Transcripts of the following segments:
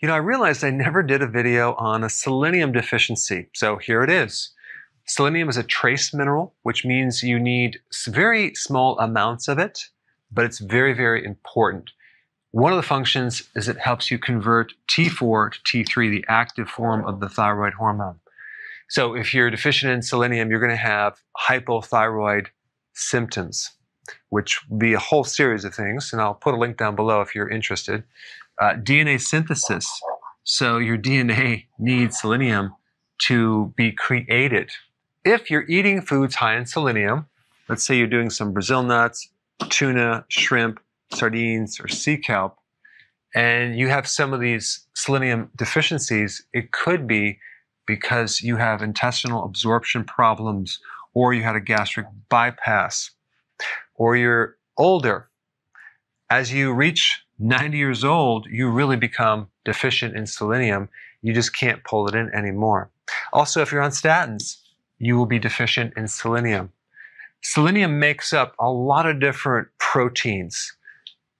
you know, I realized I never did a video on a selenium deficiency. So here it is. Selenium is a trace mineral, which means you need very small amounts of it, but it's very, very important. One of the functions is it helps you convert T4 to T3, the active form of the thyroid hormone. So if you're deficient in selenium, you're going to have hypothyroid symptoms, which be a whole series of things. And I'll put a link down below if you're interested uh, DNA synthesis. So your DNA needs selenium to be created. If you're eating foods high in selenium, let's say you're doing some Brazil nuts, tuna, shrimp, sardines, or sea kelp, and you have some of these selenium deficiencies, it could be because you have intestinal absorption problems, or you had a gastric bypass, or you're older. As you reach 90 years old, you really become deficient in selenium. You just can't pull it in anymore. Also, if you're on statins, you will be deficient in selenium. Selenium makes up a lot of different proteins.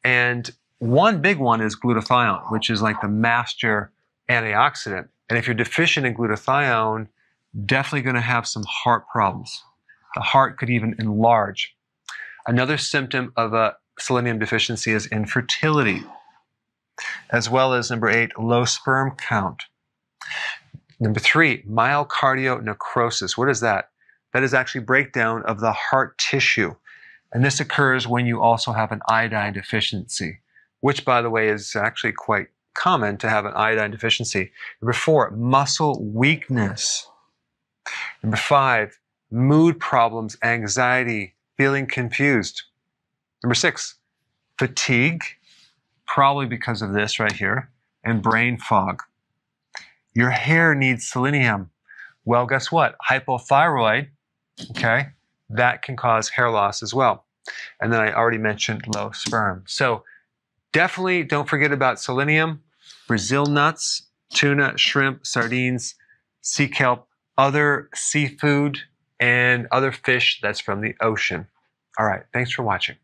And one big one is glutathione, which is like the master antioxidant. And if you're deficient in glutathione, definitely going to have some heart problems. The heart could even enlarge. Another symptom of a selenium deficiency is infertility, as well as number eight, low sperm count. Number three, myocardial necrosis. What is that? That is actually breakdown of the heart tissue. And this occurs when you also have an iodine deficiency, which, by the way, is actually quite common to have an iodine deficiency. Number four, muscle weakness. Number five, mood problems, anxiety, feeling confused. Number six, fatigue, probably because of this right here, and brain fog. Your hair needs selenium. Well, guess what? Hypothyroid, okay, that can cause hair loss as well. And then I already mentioned low sperm. So definitely don't forget about selenium, Brazil nuts, tuna, shrimp, sardines, sea kelp, other seafood, and other fish that's from the ocean. All right, thanks for watching.